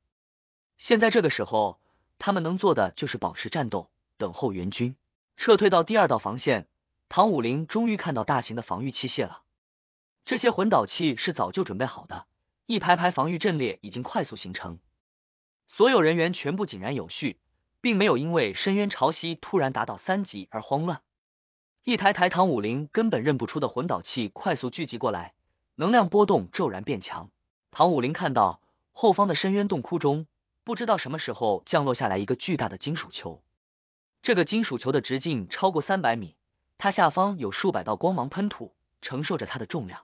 现在这个时候，他们能做的就是保持战斗，等候援军撤退到第二道防线。唐武林终于看到大型的防御器械了，这些魂导器是早就准备好的，一排排防御阵列已经快速形成，所有人员全部井然有序，并没有因为深渊潮汐突然达到三级而慌乱。一台台唐舞麟根本认不出的魂导器快速聚集过来，能量波动骤然变强。唐舞麟看到后方的深渊洞窟中，不知道什么时候降落下来一个巨大的金属球。这个金属球的直径超过三百米，它下方有数百道光芒喷吐，承受着它的重量。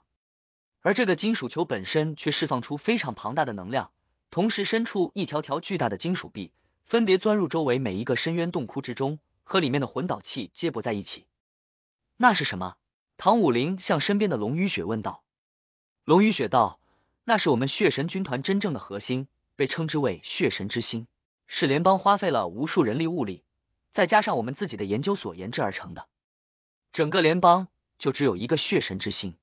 而这个金属球本身却释放出非常庞大的能量，同时伸出一条条巨大的金属臂，分别钻入周围每一个深渊洞窟之中，和里面的魂导器接驳在一起。那是什么？唐武林向身边的龙雨雪问道。龙雨雪道：“那是我们血神军团真正的核心，被称之为血神之心，是联邦花费了无数人力物力，再加上我们自己的研究所研制而成的。整个联邦就只有一个血神之心，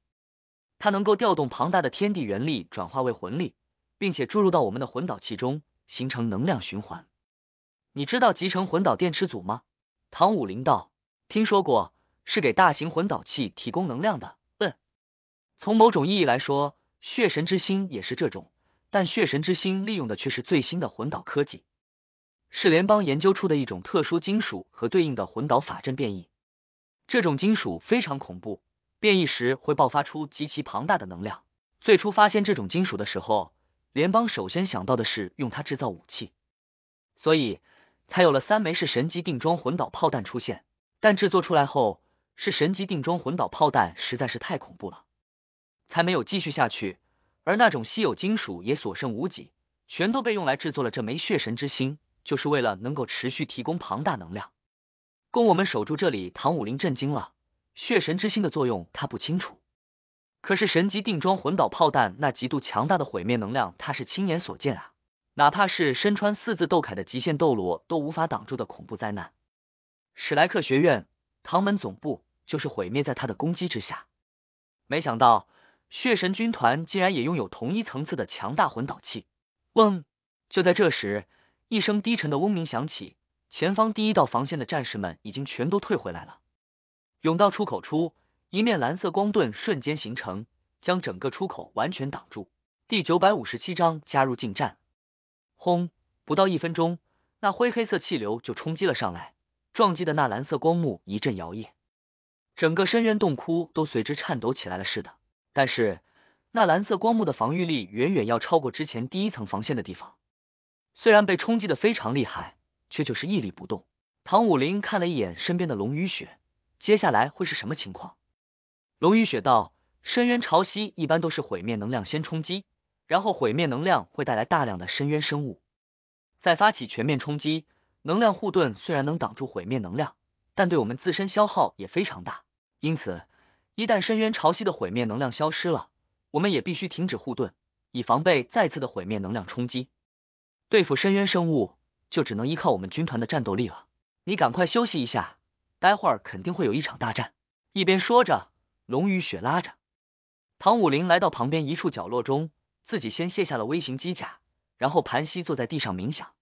它能够调动庞大的天地元力转化为魂力，并且注入到我们的魂导器中，形成能量循环。你知道集成魂导电池组吗？”唐武林道：“听说过。”是给大型魂导器提供能量的。嗯，从某种意义来说，血神之心也是这种，但血神之心利用的却是最新的魂导科技，是联邦研究出的一种特殊金属和对应的魂导法阵变异。这种金属非常恐怖，变异时会爆发出极其庞大的能量。最初发现这种金属的时候，联邦首先想到的是用它制造武器，所以才有了三枚式神级定装魂导炮弹出现。但制作出来后，是神级定装魂导炮弹实在是太恐怖了，才没有继续下去。而那种稀有金属也所剩无几，全都被用来制作了这枚血神之心，就是为了能够持续提供庞大能量，供我们守住这里。唐武林震惊了，血神之心的作用他不清楚，可是神级定装魂导炮弹那极度强大的毁灭能量，他是亲眼所见啊！哪怕是身穿四字斗铠的极限斗罗都无法挡住的恐怖灾难，史莱克学院。唐门总部就是毁灭在他的攻击之下。没想到血神军团竟然也拥有同一层次的强大魂导器。嗡！就在这时，一声低沉的嗡鸣响起，前方第一道防线的战士们已经全都退回来了。甬道出口处，一面蓝色光盾瞬间形成，将整个出口完全挡住。第九百五十七章加入近战。轰！不到一分钟，那灰黑色气流就冲击了上来。撞击的那蓝色光幕一阵摇曳，整个深渊洞窟都随之颤抖起来了似的。但是那蓝色光幕的防御力远远要超过之前第一层防线的地方，虽然被冲击的非常厉害，却就是屹立不动。唐武林看了一眼身边的龙雨雪，接下来会是什么情况？龙雨雪道：深渊潮汐一般都是毁灭能量先冲击，然后毁灭能量会带来大量的深渊生物，再发起全面冲击。能量护盾虽然能挡住毁灭能量，但对我们自身消耗也非常大。因此，一旦深渊潮汐的毁灭能量消失了，我们也必须停止护盾，以防备再次的毁灭能量冲击。对付深渊生物，就只能依靠我们军团的战斗力了。你赶快休息一下，待会儿肯定会有一场大战。一边说着，龙与雪拉着唐武林来到旁边一处角落中，自己先卸下了微型机甲，然后盘膝坐在地上冥想。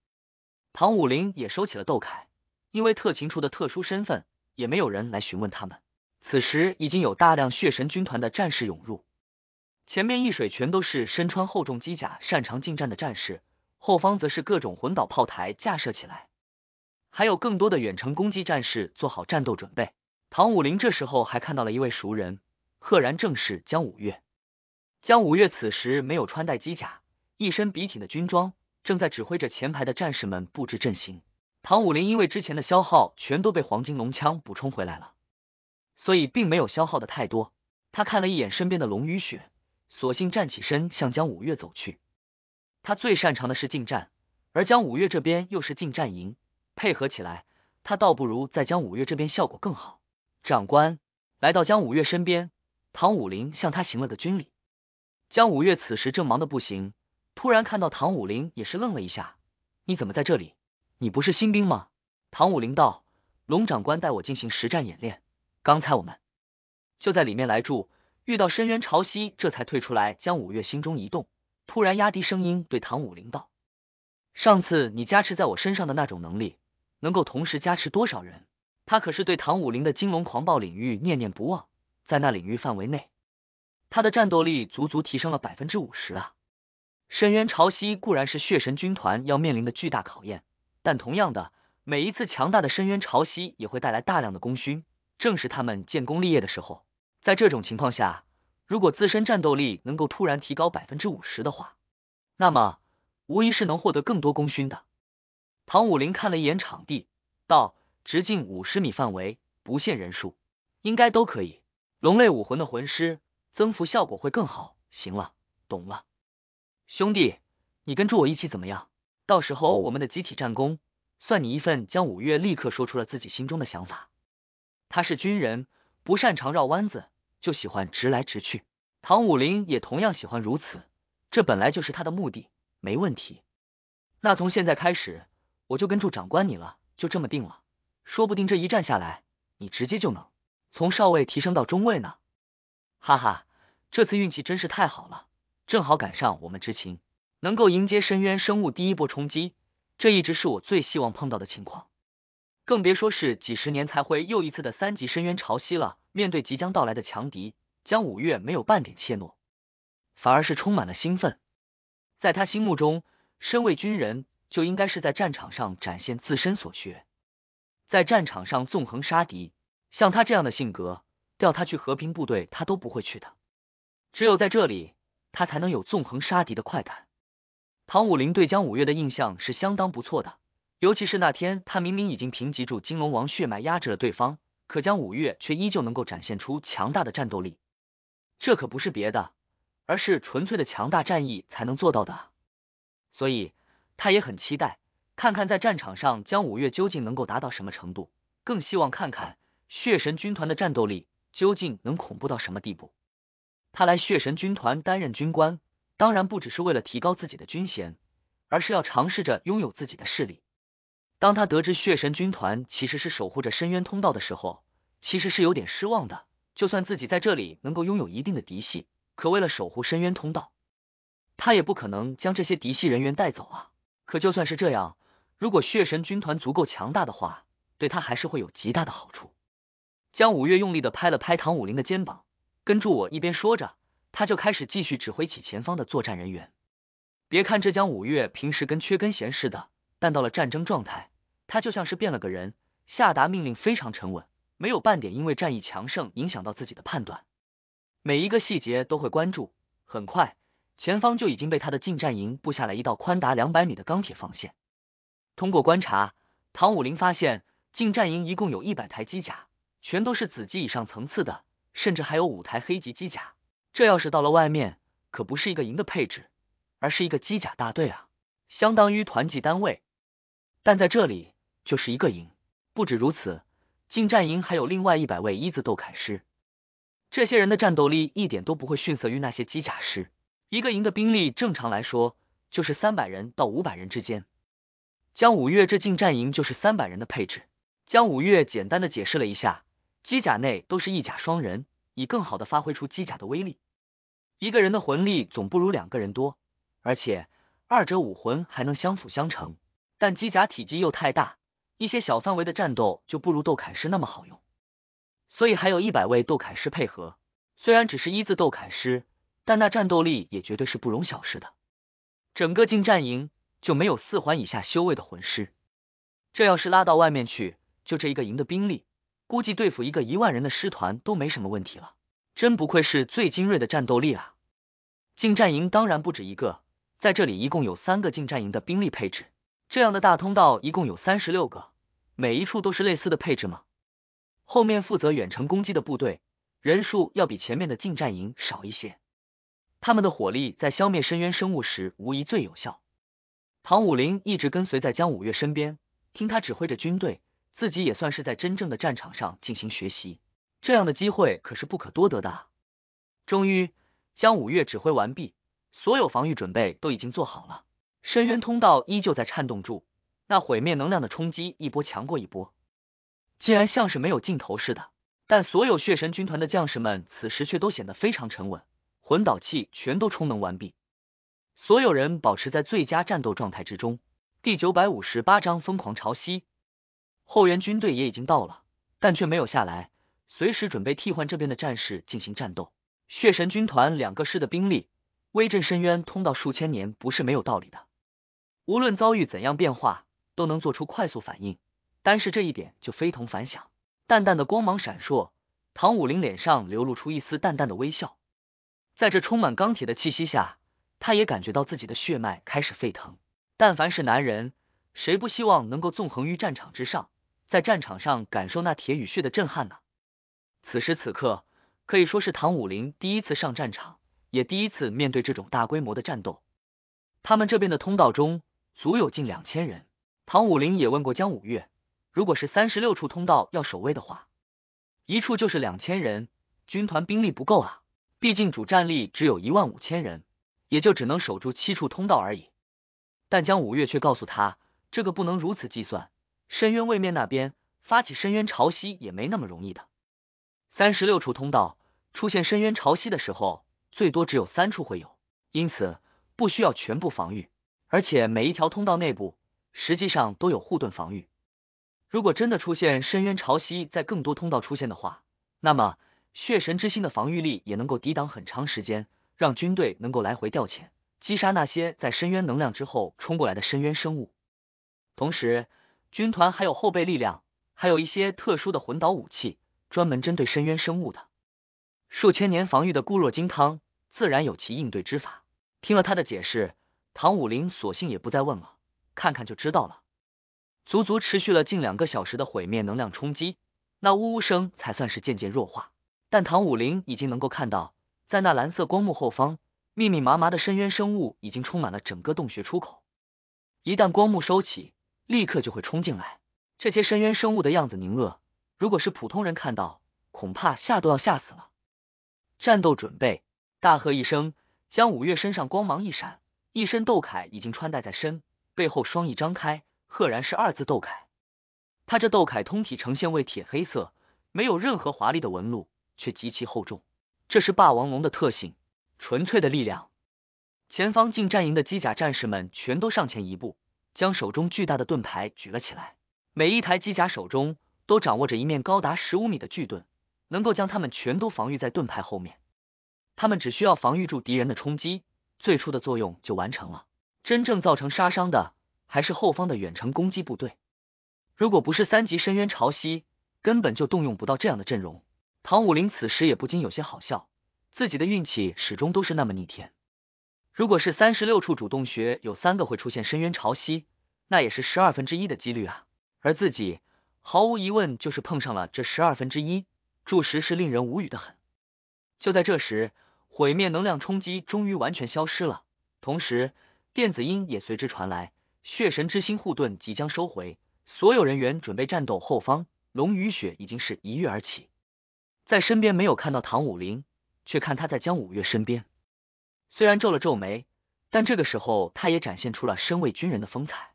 唐武林也收起了窦凯，因为特勤处的特殊身份，也没有人来询问他们。此时已经有大量血神军团的战士涌入，前面一水全都是身穿厚重机甲、擅长近战的战士，后方则是各种魂导炮台架设起来，还有更多的远程攻击战士做好战斗准备。唐武林这时候还看到了一位熟人，赫然正是江五月。江五月此时没有穿戴机甲，一身笔挺的军装。正在指挥着前排的战士们布置阵型。唐武林因为之前的消耗全都被黄金龙枪补充回来了，所以并没有消耗的太多。他看了一眼身边的龙与雪，索性站起身向江五月走去。他最擅长的是近战，而江五月这边又是近战营，配合起来，他倒不如在江五月这边效果更好。长官，来到江五月身边，唐武林向他行了个军礼。江五月此时正忙得不行。突然看到唐武林，也是愣了一下。你怎么在这里？你不是新兵吗？唐武林道：“龙长官带我进行实战演练，刚才我们就在里面来住，遇到深渊潮汐，这才退出来。”将五月心中一动，突然压低声音对唐武林道：“上次你加持在我身上的那种能力，能够同时加持多少人？他可是对唐武林的金龙狂暴领域念念不忘，在那领域范围内，他的战斗力足足提升了百分之五十啊！”深渊潮汐固然是血神军团要面临的巨大考验，但同样的，每一次强大的深渊潮汐也会带来大量的功勋，正是他们建功立业的时候。在这种情况下，如果自身战斗力能够突然提高百分之五十的话，那么无疑是能获得更多功勋的。唐武林看了一眼场地，道：“直径五十米范围，不限人数，应该都可以。龙类武魂的魂师增幅效果会更好。”行了，懂了。兄弟，你跟住我一起怎么样？到时候我们的集体战功算你一份。江五月立刻说出了自己心中的想法，他是军人，不擅长绕弯子，就喜欢直来直去。唐武林也同样喜欢如此，这本来就是他的目的。没问题，那从现在开始我就跟住长官你了，就这么定了。说不定这一战下来，你直接就能从少尉提升到中尉呢。哈哈，这次运气真是太好了。正好赶上我们执勤，能够迎接深渊生物第一波冲击，这一直是我最希望碰到的情况，更别说是几十年才会又一次的三级深渊潮汐了。面对即将到来的强敌，江五月没有半点怯懦，反而是充满了兴奋。在他心目中，身为军人就应该是在战场上展现自身所学，在战场上纵横杀敌。像他这样的性格，调他去和平部队他都不会去的，只有在这里。他才能有纵横杀敌的快感。唐武林对江五岳的印象是相当不错的，尤其是那天，他明明已经凭借住金龙王血脉压制了对方，可江五岳却依旧能够展现出强大的战斗力。这可不是别的，而是纯粹的强大战役才能做到的。所以，他也很期待看看在战场上江五岳究竟能够达到什么程度，更希望看看血神军团的战斗力究竟能恐怖到什么地步。他来血神军团担任军官，当然不只是为了提高自己的军衔，而是要尝试着拥有自己的势力。当他得知血神军团其实是守护着深渊通道的时候，其实是有点失望的。就算自己在这里能够拥有一定的嫡系，可为了守护深渊通道，他也不可能将这些嫡系人员带走啊。可就算是这样，如果血神军团足够强大的话，对他还是会有极大的好处。江五月用力的拍了拍唐武林的肩膀。跟住我，一边说着，他就开始继续指挥起前方的作战人员。别看浙江五月平时跟缺根弦似的，但到了战争状态，他就像是变了个人，下达命令非常沉稳，没有半点因为战役强盛影响到自己的判断。每一个细节都会关注。很快，前方就已经被他的近战营布下来一道宽达两百米的钢铁防线。通过观察，唐武林发现近战营一共有一百台机甲，全都是子级以上层次的。甚至还有五台黑级机甲，这要是到了外面，可不是一个营的配置，而是一个机甲大队啊，相当于团级单位。但在这里就是一个营。不止如此，近战营还有另外一百位一字斗凯师，这些人的战斗力一点都不会逊色于那些机甲师。一个营的兵力正常来说就是三百人到五百人之间。江五月这近战营就是三百人的配置。江五月简单的解释了一下，机甲内都是一甲双人。以更好的发挥出机甲的威力。一个人的魂力总不如两个人多，而且二者武魂还能相辅相成。但机甲体积又太大，一些小范围的战斗就不如斗铠师那么好用。所以还有一百位斗铠师配合，虽然只是一字斗铠师，但那战斗力也绝对是不容小视的。整个近战营就没有四环以下修为的魂师，这要是拉到外面去，就这一个营的兵力。估计对付一个一万人的师团都没什么问题了，真不愧是最精锐的战斗力啊！近战营当然不止一个，在这里一共有三个近战营的兵力配置，这样的大通道一共有三十六个，每一处都是类似的配置吗？后面负责远程攻击的部队人数要比前面的近战营少一些，他们的火力在消灭深渊生物时无疑最有效。唐武林一直跟随在江五月身边，听他指挥着军队。自己也算是在真正的战场上进行学习，这样的机会可是不可多得的。终于，江五月指挥完毕，所有防御准备都已经做好了。深渊通道依旧在颤动住，那毁灭能量的冲击一波强过一波，竟然像是没有尽头似的。但所有血神军团的将士们此时却都显得非常沉稳，魂导器全都充能完毕，所有人保持在最佳战斗状态之中。第九百五十八章：疯狂潮汐。后援军队也已经到了，但却没有下来，随时准备替换这边的战士进行战斗。血神军团两个师的兵力，威震深渊通道数千年，不是没有道理的。无论遭遇怎样变化，都能做出快速反应，单是这一点就非同凡响。淡淡的光芒闪烁，唐武林脸上流露出一丝淡淡的微笑。在这充满钢铁的气息下，他也感觉到自己的血脉开始沸腾。但凡是男人，谁不希望能够纵横于战场之上？在战场上感受那铁与血的震撼呢？此时此刻可以说是唐武林第一次上战场，也第一次面对这种大规模的战斗。他们这边的通道中足有近两千人。唐武林也问过江五月，如果是三十六处通道要守卫的话，一处就是两千人，军团兵力不够啊！毕竟主战力只有一万五千人，也就只能守住七处通道而已。但江五月却告诉他，这个不能如此计算。深渊位面那边发起深渊潮汐也没那么容易的。三十六处通道出现深渊潮汐的时候，最多只有三处会有，因此不需要全部防御。而且每一条通道内部实际上都有护盾防御。如果真的出现深渊潮汐在更多通道出现的话，那么血神之心的防御力也能够抵挡很长时间，让军队能够来回调遣，击杀那些在深渊能量之后冲过来的深渊生物，同时。军团还有后备力量，还有一些特殊的魂导武器，专门针对深渊生物的，数千年防御的固若金汤，自然有其应对之法。听了他的解释，唐武林索性也不再问了，看看就知道了。足足持续了近两个小时的毁灭能量冲击，那呜呜声才算是渐渐弱化。但唐武林已经能够看到，在那蓝色光幕后方，密密麻麻的深渊生物已经充满了整个洞穴出口。一旦光幕收起。立刻就会冲进来，这些深渊生物的样子凝恶，如果是普通人看到，恐怕吓都要吓死了。战斗准备！大喝一声，江五月身上光芒一闪，一身斗铠已经穿戴在身，背后双翼张开，赫然是二字斗铠。他这斗铠通体呈现为铁黑色，没有任何华丽的纹路，却极其厚重。这是霸王龙的特性，纯粹的力量。前方进战营的机甲战士们全都上前一步。将手中巨大的盾牌举了起来，每一台机甲手中都掌握着一面高达十五米的巨盾，能够将他们全都防御在盾牌后面。他们只需要防御住敌人的冲击，最初的作用就完成了。真正造成杀伤的还是后方的远程攻击部队。如果不是三级深渊潮汐，根本就动用不到这样的阵容。唐武林此时也不禁有些好笑，自己的运气始终都是那么逆天。如果是三十六处主动穴有三个会出现深渊潮汐，那也是十二分之一的几率啊！而自己毫无疑问就是碰上了这十二分之一，注石是令人无语的很。就在这时，毁灭能量冲击终于完全消失了，同时电子音也随之传来，血神之心护盾即将收回，所有人员准备战斗。后方龙与雪已经是一跃而起，在身边没有看到唐武林，却看他在江五月身边。虽然皱了皱眉，但这个时候他也展现出了身为军人的风采，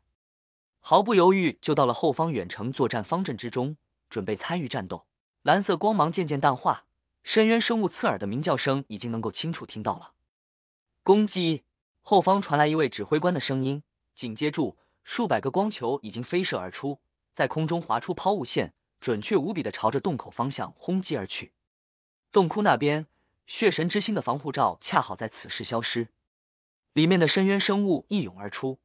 毫不犹豫就到了后方远程作战方阵之中，准备参与战斗。蓝色光芒渐渐淡化，深渊生物刺耳的鸣叫声已经能够清楚听到了。攻击！后方传来一位指挥官的声音，紧接住，数百个光球已经飞射而出，在空中划出抛物线，准确无比的朝着洞口方向轰击而去。洞窟那边。血神之心的防护罩恰好在此时消失，里面的深渊生物一涌而出。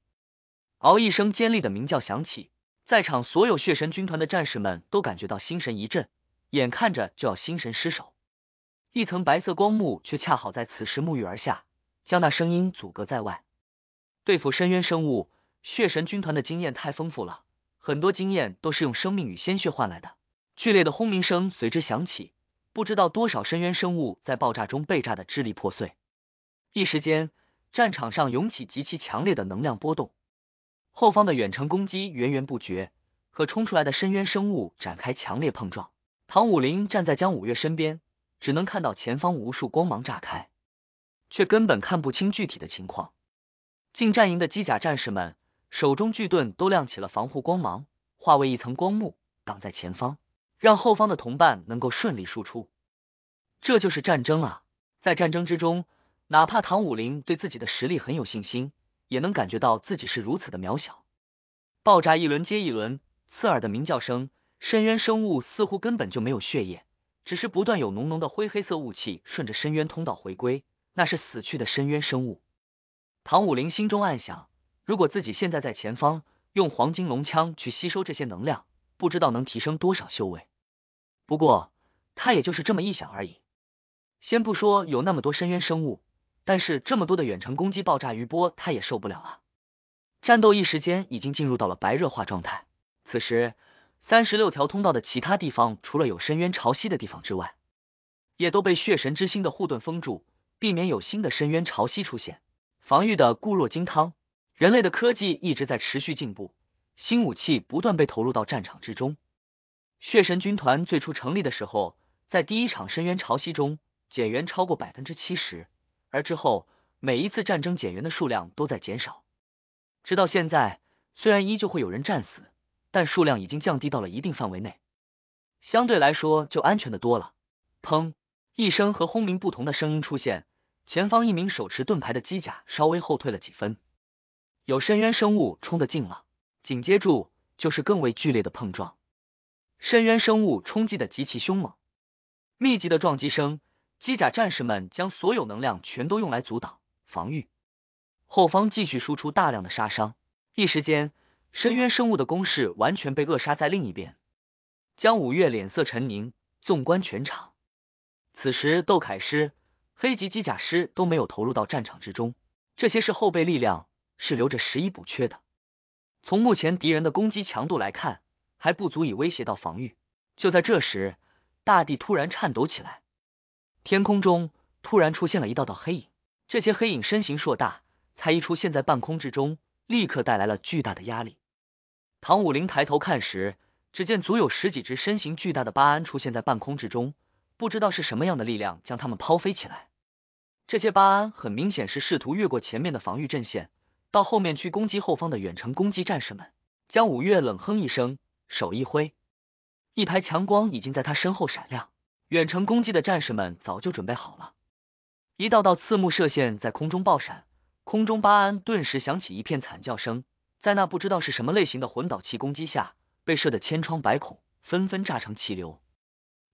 嗷一声尖利的鸣叫响起，在场所有血神军团的战士们都感觉到心神一震，眼看着就要心神失守。一层白色光幕却恰好在此时沐浴而下，将那声音阻隔在外。对付深渊生物，血神军团的经验太丰富了，很多经验都是用生命与鲜血换来的。剧烈的轰鸣声随之响起。不知道多少深渊生物在爆炸中被炸的支离破碎，一时间战场上涌起极其强烈的能量波动，后方的远程攻击源源不绝，和冲出来的深渊生物展开强烈碰撞。唐武林站在江五月身边，只能看到前方无数光芒炸开，却根本看不清具体的情况。进战营的机甲战士们手中巨盾都亮起了防护光芒，化为一层光幕挡在前方。让后方的同伴能够顺利输出，这就是战争啊！在战争之中，哪怕唐武林对自己的实力很有信心，也能感觉到自己是如此的渺小。爆炸一轮接一轮，刺耳的鸣叫声，深渊生物似乎根本就没有血液，只是不断有浓浓的灰黑色雾气顺着深渊通道回归，那是死去的深渊生物。唐武林心中暗想：如果自己现在在前方用黄金龙枪去吸收这些能量，不知道能提升多少修为。不过，他也就是这么一想而已。先不说有那么多深渊生物，但是这么多的远程攻击、爆炸余波，他也受不了啊！战斗一时间已经进入到了白热化状态。此时，三十六条通道的其他地方，除了有深渊潮汐的地方之外，也都被血神之心的护盾封住，避免有新的深渊潮汐出现，防御的固若金汤。人类的科技一直在持续进步，新武器不断被投入到战场之中。血神军团最初成立的时候，在第一场深渊潮汐中减员超过百分之七十，而之后每一次战争减员的数量都在减少，直到现在，虽然依旧会有人战死，但数量已经降低到了一定范围内，相对来说就安全的多了。砰！一声和轰鸣不同的声音出现，前方一名手持盾牌的机甲稍微后退了几分，有深渊生物冲得近了，紧接住就是更为剧烈的碰撞。深渊生物冲击的极其凶猛，密集的撞击声，机甲战士们将所有能量全都用来阻挡防御，后方继续输出大量的杀伤，一时间深渊生物的攻势完全被扼杀在另一边。江五月脸色沉凝，纵观全场，此时窦凯师、黑级机甲师都没有投入到战场之中，这些是后备力量，是留着十一补缺的。从目前敌人的攻击强度来看。还不足以威胁到防御。就在这时，大地突然颤抖起来，天空中突然出现了一道道黑影。这些黑影身形硕大，才一出现在半空之中，立刻带来了巨大的压力。唐武林抬头看时，只见足有十几只身形巨大的巴安出现在半空之中，不知道是什么样的力量将他们抛飞起来。这些巴安很明显是试图越过前面的防御阵线，到后面去攻击后方的远程攻击战士们。江五月冷哼一声。手一挥，一排强光已经在他身后闪亮。远程攻击的战士们早就准备好了，一道道刺目射线在空中爆闪。空中巴安顿时响起一片惨叫声，在那不知道是什么类型的魂导器攻击下，被射得千疮百孔，纷纷炸成气流。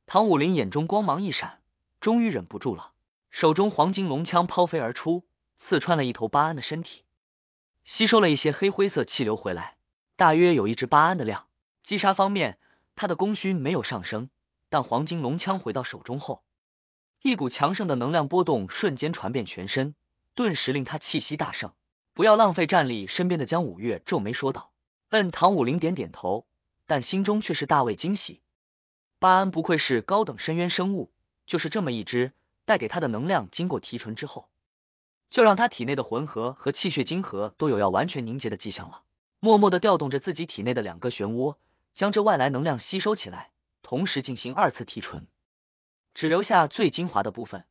唐武林眼中光芒一闪，终于忍不住了，手中黄金龙枪抛飞而出，刺穿了一头巴安的身体，吸收了一些黑灰色气流回来，大约有一只巴安的量。击杀方面，他的功勋没有上升，但黄金龙枪回到手中后，一股强盛的能量波动瞬间传遍全身，顿时令他气息大盛。不要浪费战力，身边的江五月皱眉说道。嗯，唐武林点点头，但心中却是大为惊喜。巴安不愧是高等深渊生物，就是这么一只，带给他的能量经过提纯之后，就让他体内的魂核和气血晶核都有要完全凝结的迹象了。默默的调动着自己体内的两个漩涡。将这外来能量吸收起来，同时进行二次提纯，只留下最精华的部分。